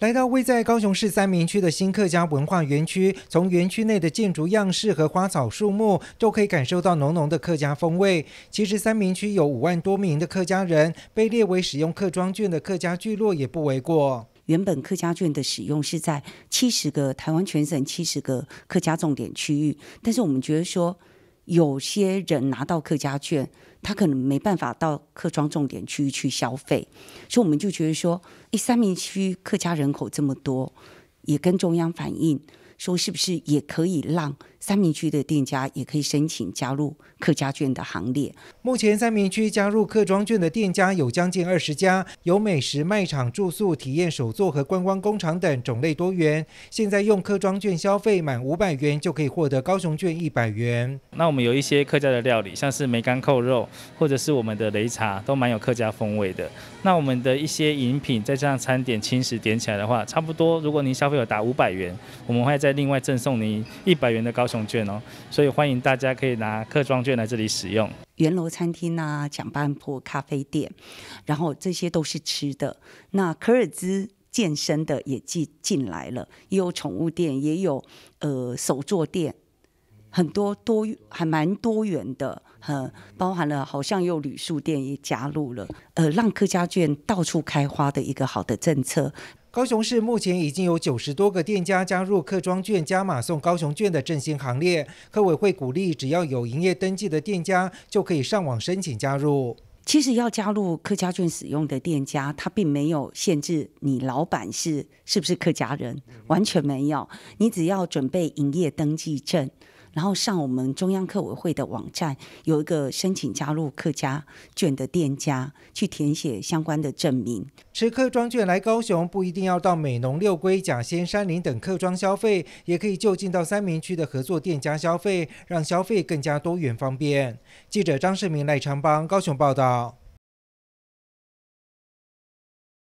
来到位在高雄市三明区的新客家文化园区，从园区内的建筑样式和花草树木，都可以感受到浓浓的客家风味。其实三明区有五万多名的客家人，被列为使用客庄卷的客家聚落也不为过。原本客家卷的使用是在七十个台湾全省七十个客家重点区域，但是我们觉得说。有些人拿到客家券，他可能没办法到客庄重点区去消费，所以我们就觉得说，第三明区客家人口这么多，也跟中央反映。说是不是也可以让三明区的店家也可以申请加入客家卷的行列？目前三明区加入客庄卷的店家有将近二十家，有美食、卖场、住宿、体验手作和观光工厂等种类多元。现在用客庄卷消费满五百元就可以获得高雄卷一百元。那我们有一些客家的料理，像是梅干扣肉，或者是我们的擂茶，都蛮有客家风味的。那我们的一些饮品再加上餐点轻食点起来的话，差不多如果您消费有达五百元，我们会在。另外赠送你一百元的高雄券哦，所以欢迎大家可以拿客装券来这里使用。圆楼餐厅啊，蒋半坡咖啡店，然后这些都是吃的。那可尔兹健身的也进进来了，也有宠物店，也有呃手作店，很多多还蛮多元的，很包含了，好像又旅宿店也加入了，呃，让客家卷到处开花的一个好的政策。高雄市目前已经有九十多个店家加入客庄券加码送高雄券的振兴行列。客委会鼓励，只要有营业登记的店家就可以上网申请加入。其实要加入客家券使用的店家，他并没有限制你老板是是不是客家人，完全没有。你只要准备营业登记证。然后上我们中央客委会的网站，有一个申请加入客家卷的店家，去填写相关的证明。持客庄卷来高雄，不一定要到美浓、六龟、甲仙、山林等客庄消费，也可以就近到三明区的合作店家消费，让消费更加多元方便。记者张世明赖昌邦高雄报道。